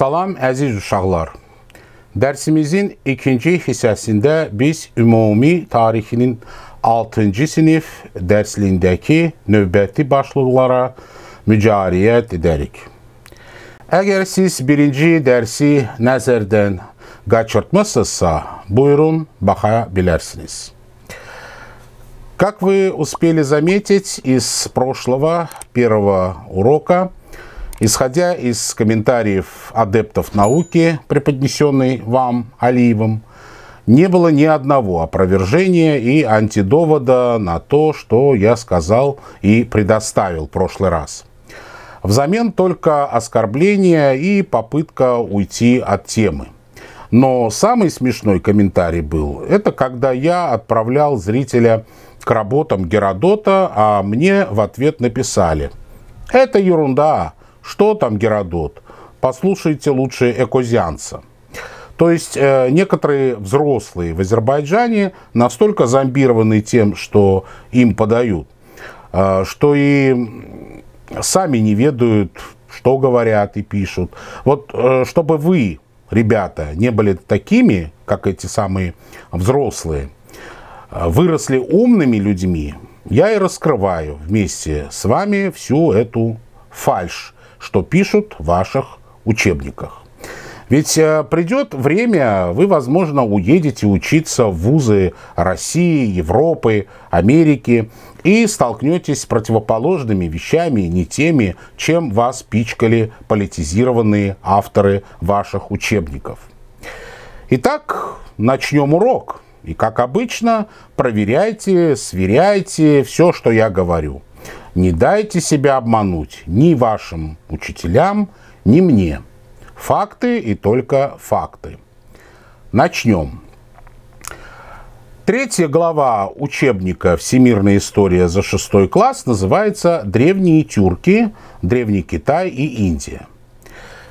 Salam əziz uşaqlar. Dərsimizin ikinci hissəsində biz ümumi tarixinin 6-cı sinif dərsliyindəki növbəti başlıqlara mücariət edərik. Əgər siz birinci dərsi nəzərdən qaçırtmısınızsa, buyurun baxa bilərsiniz. Как вы успели заметить из прошлого первого урока, Исходя из комментариев адептов науки, преподнесенной вам Алиевым, не было ни одного опровержения и антидовода на то, что я сказал и предоставил в прошлый раз. Взамен только оскорбление и попытка уйти от темы. Но самый смешной комментарий был, это когда я отправлял зрителя к работам Геродота, а мне в ответ написали. Это ерунда, что там Геродот? Послушайте лучше Экозянца. То есть э, некоторые взрослые в Азербайджане настолько зомбированы тем, что им подают, э, что и сами не ведают, что говорят и пишут. Вот э, чтобы вы, ребята, не были такими, как эти самые взрослые, э, выросли умными людьми, я и раскрываю вместе с вами всю эту фальшь что пишут в ваших учебниках. Ведь э, придет время, вы, возможно, уедете учиться в вузы России, Европы, Америки и столкнетесь с противоположными вещами, не теми, чем вас пичкали политизированные авторы ваших учебников. Итак, начнем урок. И, как обычно, проверяйте, сверяйте все, что я говорю. Не дайте себя обмануть ни вашим учителям, ни мне. Факты и только факты. Начнем. Третья глава учебника «Всемирная история за шестой класс» называется «Древние тюрки, Древний Китай и Индия».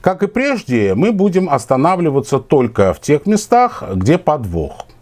Как и прежде, мы будем останавливаться только в тех местах, где подвох –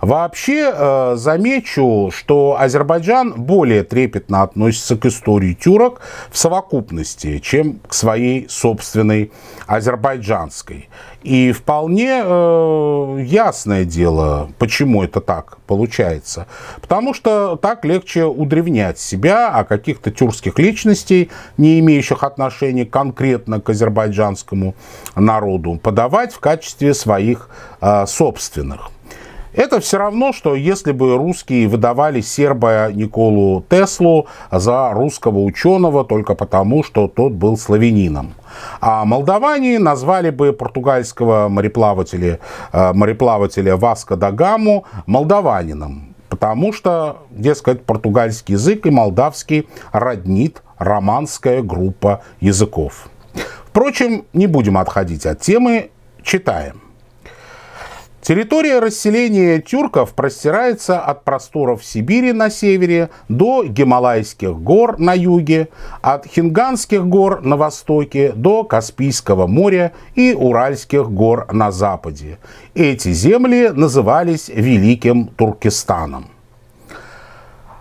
Вообще э, замечу, что Азербайджан более трепетно относится к истории тюрок в совокупности, чем к своей собственной азербайджанской. И вполне э, ясное дело, почему это так получается. Потому что так легче удревнять себя, а каких-то тюркских личностей, не имеющих отношения конкретно к азербайджанскому народу, подавать в качестве своих э, собственных. Это все равно, что если бы русские выдавали серба Николу Теслу за русского ученого только потому, что тот был славянином. А молдаване назвали бы португальского мореплавателя, э, мореплавателя Васка да Гаму молдаванином. Потому что, дескать, португальский язык и молдавский роднит романская группа языков. Впрочем, не будем отходить от темы, читаем. Территория расселения тюрков простирается от просторов Сибири на севере до Гималайских гор на юге, от Хинганских гор на востоке до Каспийского моря и Уральских гор на западе. Эти земли назывались Великим Туркестаном.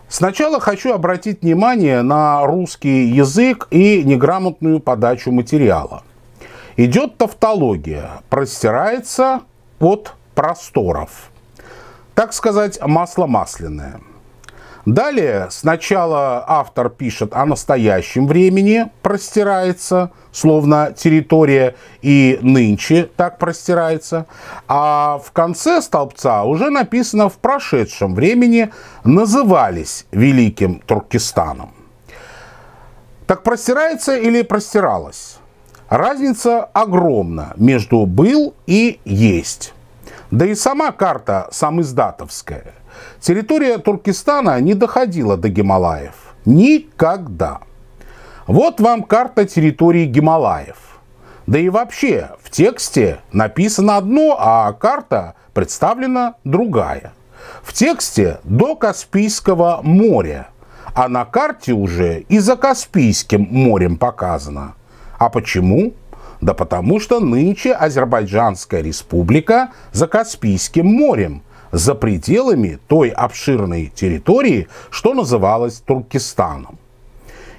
Сначала хочу обратить внимание на русский язык и неграмотную подачу материала. Идет тавтология, простирается от просторов. Так сказать, масло масляное. Далее сначала автор пишет о настоящем времени, простирается, словно территория и нынче так простирается. А в конце столбца уже написано в прошедшем времени назывались Великим Туркестаном. Так простирается или простиралось? Разница огромна между был и есть. Да и сама карта сам Территория Туркестана не доходила до Гималаев. Никогда. Вот вам карта территории Гималаев. Да и вообще, в тексте написано одно, а карта представлена другая. В тексте до Каспийского моря, а на карте уже и за Каспийским морем показано. А почему? Да потому что нынче Азербайджанская республика за Каспийским морем, за пределами той обширной территории, что называлось Туркестаном.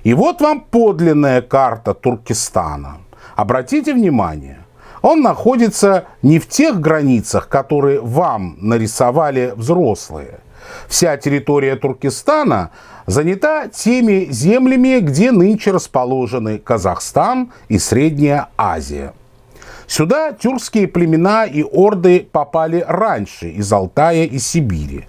И вот вам подлинная карта Туркестана. Обратите внимание, он находится не в тех границах, которые вам нарисовали взрослые. Вся территория Туркестана занята теми землями, где нынче расположены Казахстан и Средняя Азия. Сюда тюркские племена и орды попали раньше из Алтая и Сибири.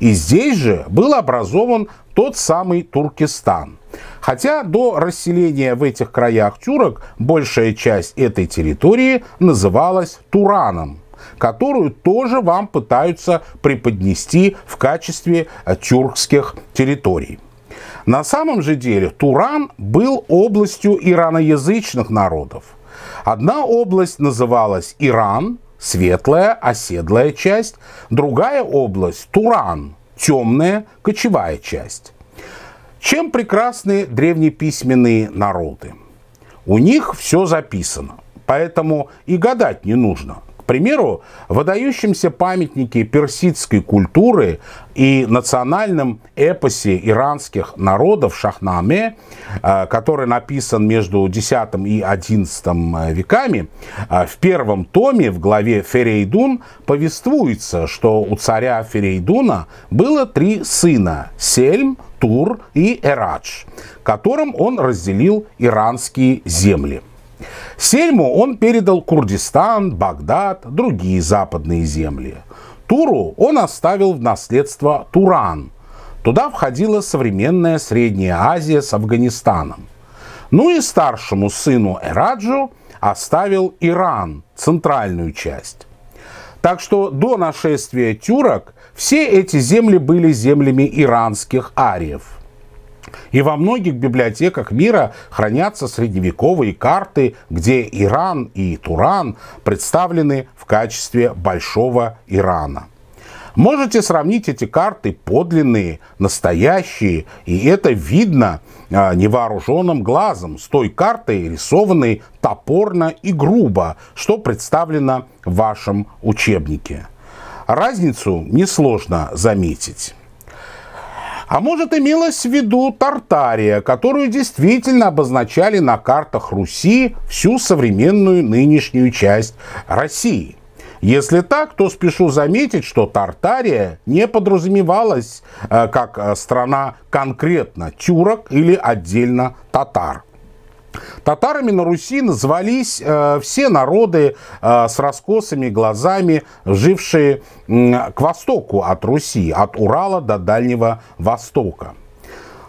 И здесь же был образован тот самый Туркестан. Хотя до расселения в этих краях тюрок большая часть этой территории называлась Тураном, которую тоже вам пытаются преподнести в качестве тюркских территорий. На самом же деле Туран был областью ираноязычных народов. Одна область называлась Иран, светлая, оседлая часть, другая область – Туран, темная, кочевая часть. Чем прекрасны древнеписьменные народы? У них все записано, поэтому и гадать не нужно – примеру, выдающимся памятники персидской культуры и национальном эпосе иранских народов Шахнаме, э, который написан между X и XI э, веками, э, в первом томе в главе Ферейдун повествуется, что у царя Ферейдуна было три сына – Сельм, Тур и Эрадж, которым он разделил иранские земли – Сельму он передал Курдистан, Багдад, другие западные земли. Туру он оставил в наследство Туран. Туда входила современная Средняя Азия с Афганистаном. Ну и старшему сыну Эраджу оставил Иран, центральную часть. Так что до нашествия тюрок все эти земли были землями иранских ариев – и во многих библиотеках мира хранятся средневековые карты, где Иран и Туран представлены в качестве Большого Ирана. Можете сравнить эти карты подлинные, настоящие, и это видно а, невооруженным глазом с той картой, рисованной топорно и грубо, что представлено в вашем учебнике. Разницу несложно заметить. А может имелась в виду Тартария, которую действительно обозначали на картах Руси всю современную нынешнюю часть России. Если так, то спешу заметить, что Тартария не подразумевалась э, как э, страна конкретно тюрок или отдельно татар. Татарами на Руси назвались э, все народы э, с раскосыми глазами, жившие э, к востоку от Руси, от Урала до Дальнего Востока.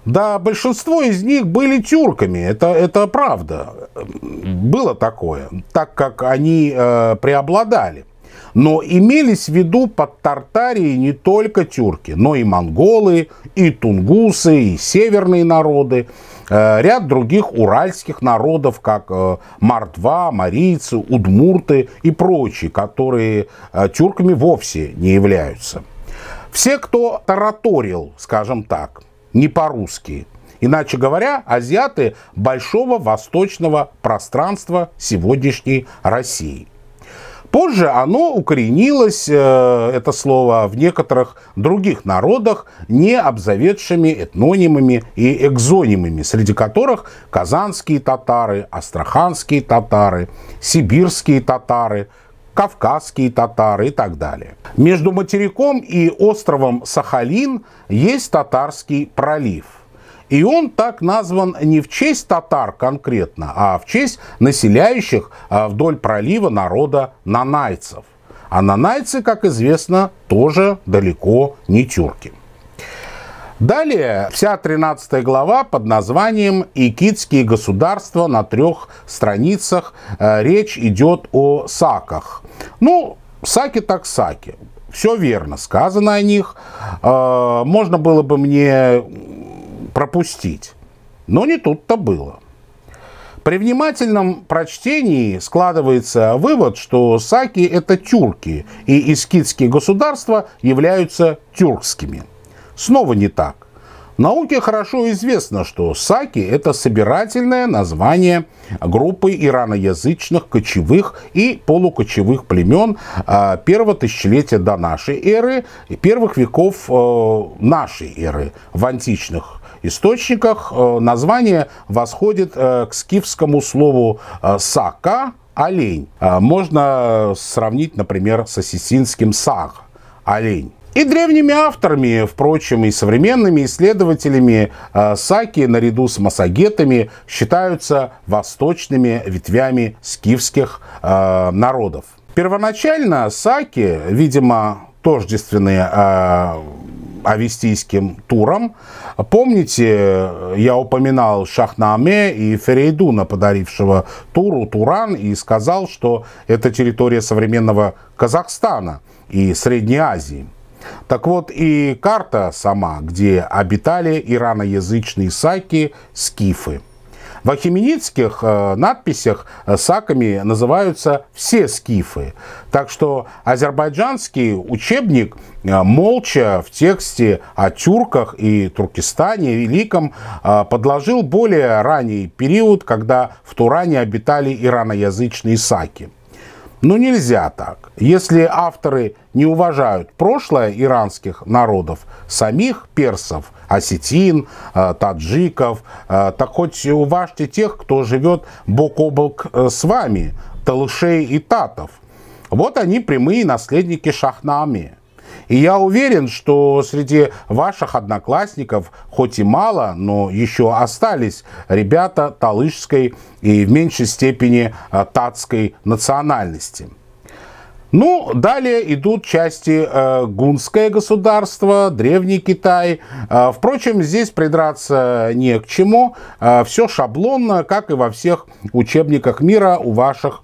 Да, большинство из них были тюрками, это, это правда. Было такое, так как они э, преобладали. Но имелись в виду под Тартарией не только тюрки, но и монголы, и тунгусы, и северные народы. Э, ряд других уральских народов, как э, мартва, марийцы, удмурты и прочие, которые э, тюрками вовсе не являются. Все, кто тараторил, скажем так, не по-русски, Иначе говоря, азиаты большого восточного пространства сегодняшней России – Позже оно укоренилось, э, это слово, в некоторых других народах, не обзаведшими этнонимами и экзонимами, среди которых казанские татары, астраханские татары, сибирские татары, кавказские татары и так далее. Между материком и островом Сахалин есть татарский пролив – и он так назван не в честь татар конкретно, а в честь населяющих а, вдоль пролива народа нанайцев. А нанайцы, как известно, тоже далеко не тюрки. Далее вся 13 глава под названием «Икитские государства» на трех страницах э, речь идет о саках. Ну, саки так саки. Все верно сказано о них. Э, можно было бы мне пропустить. Но не тут-то было. При внимательном прочтении складывается вывод, что саки – это тюрки, и искитские государства являются тюркскими. Снова не так. В науке хорошо известно, что саки – это собирательное название группы ираноязычных кочевых и полукочевых племен а, первого тысячелетия до нашей эры и первых веков э, нашей эры в античных источниках э, название восходит э, к скифскому слову э, «сака», олень. Можно сравнить, например, с ассисинским «саг», олень. И древними авторами, впрочем, и современными исследователями саки наряду с массагетами считаются восточными ветвями скифских народов. Первоначально саки, видимо, тождественные авистийским туром. Помните, я упоминал Шахнаме и Ферейдуна, подарившего Туру Туран, и сказал, что это территория современного Казахстана и Средней Азии. Так вот, и карта сама, где обитали ираноязычные саки, скифы – в ахименидских э, надписях э, саками называются все скифы. Так что азербайджанский учебник э, молча в тексте о тюрках и Туркестане Великом подложил более ранний период, когда в Туране обитали ираноязычные саки. Но нельзя так. Если авторы не уважают прошлое иранских народов, самих персов, осетин, э, таджиков, э, так хоть уважьте тех, кто живет бок о бок э, с вами, талышей и татов. Вот они прямые наследники Шахнами. И я уверен, что среди ваших одноклассников, хоть и мало, но еще остались ребята талышской и в меньшей степени э, татской национальности. Ну, далее идут части э, гунское государство, Древний Китай. Э, впрочем, здесь придраться не к чему. Э, все шаблонно, как и во всех учебниках мира у ваших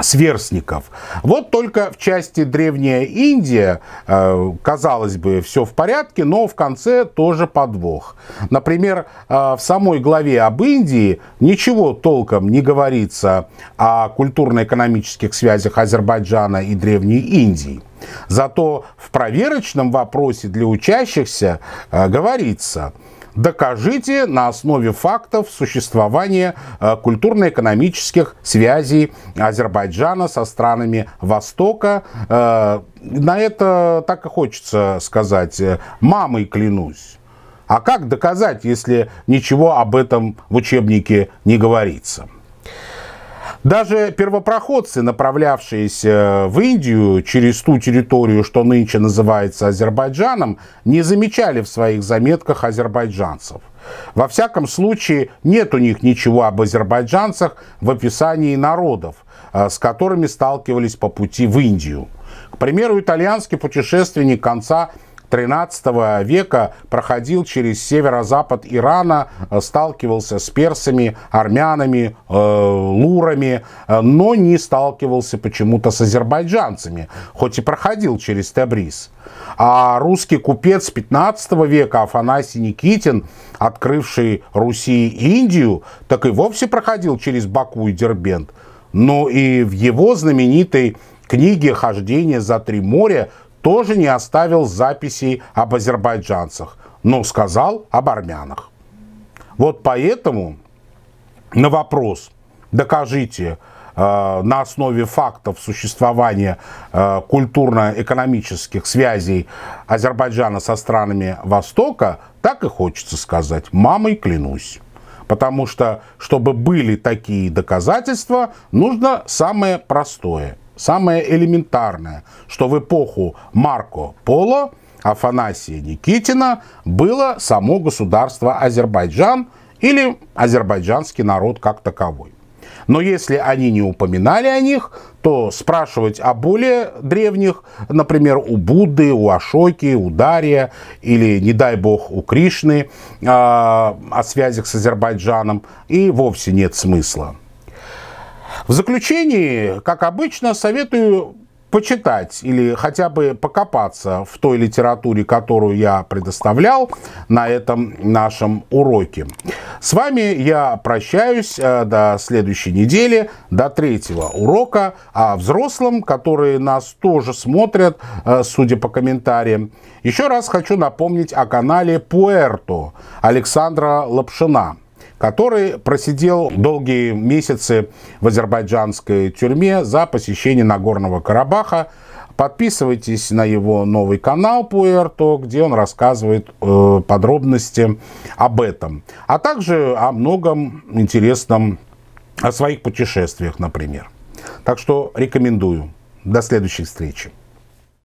сверстников. Вот только в части Древняя Индия, э, казалось бы, все в порядке, но в конце тоже подвох. Например, э, в самой главе об Индии ничего толком не говорится о культурно-экономических связях Азербайджана и Древней Индии. Зато в проверочном вопросе для учащихся э, говорится – Докажите на основе фактов существование э, культурно-экономических связей Азербайджана со странами Востока. Э, на это так и хочется сказать. Э, Мамой клянусь. А как доказать, если ничего об этом в учебнике не говорится? Даже первопроходцы, направлявшиеся в Индию через ту территорию, что нынче называется Азербайджаном, не замечали в своих заметках азербайджанцев. Во всяком случае, нет у них ничего об азербайджанцах в описании народов, э, с которыми сталкивались по пути в Индию. К примеру, итальянский путешественник конца XIII века проходил через северо-запад Ирана, э, сталкивался с персами, армянами, э, лурами, э, но не сталкивался почему-то с азербайджанцами, хоть и проходил через Тебриз. А русский купец 15 века Афанасий Никитин, открывший Руси и Индию, так и вовсе проходил через Баку и Дербент. Но и в его знаменитой книге «Хождение за три моря» тоже не оставил записей об азербайджанцах, но сказал об армянах. Вот поэтому на вопрос «докажите», э, на основе фактов существования э, культурно-экономических связей Азербайджана со странами Востока, так и хочется сказать, мамой клянусь. Потому что, чтобы были такие доказательства, нужно самое простое – самое элементарное, что в эпоху Марко Поло, Афанасия Никитина было само государство Азербайджан или азербайджанский народ как таковой. Но если они не упоминали о них, то спрашивать о более древних, например, у Будды, у Ашоки, у Дария или, не дай бог, у Кришны а, о связях с Азербайджаном и вовсе нет смысла. В заключении, как обычно, советую почитать или хотя бы покопаться в той литературе, которую я предоставлял на этом нашем уроке. С вами я прощаюсь э, до следующей недели, до третьего урока о а взрослом, которые нас тоже смотрят, э, судя по комментариям. Еще раз хочу напомнить о канале Пуэрто Александра Лапшина который просидел долгие месяцы в азербайджанской тюрьме за посещение Нагорного Карабаха. Подписывайтесь на его новый канал Пуэрто, где он рассказывает э, подробности об этом, а также о многом интересном о своих путешествиях, например. Так что рекомендую. До следующей встречи.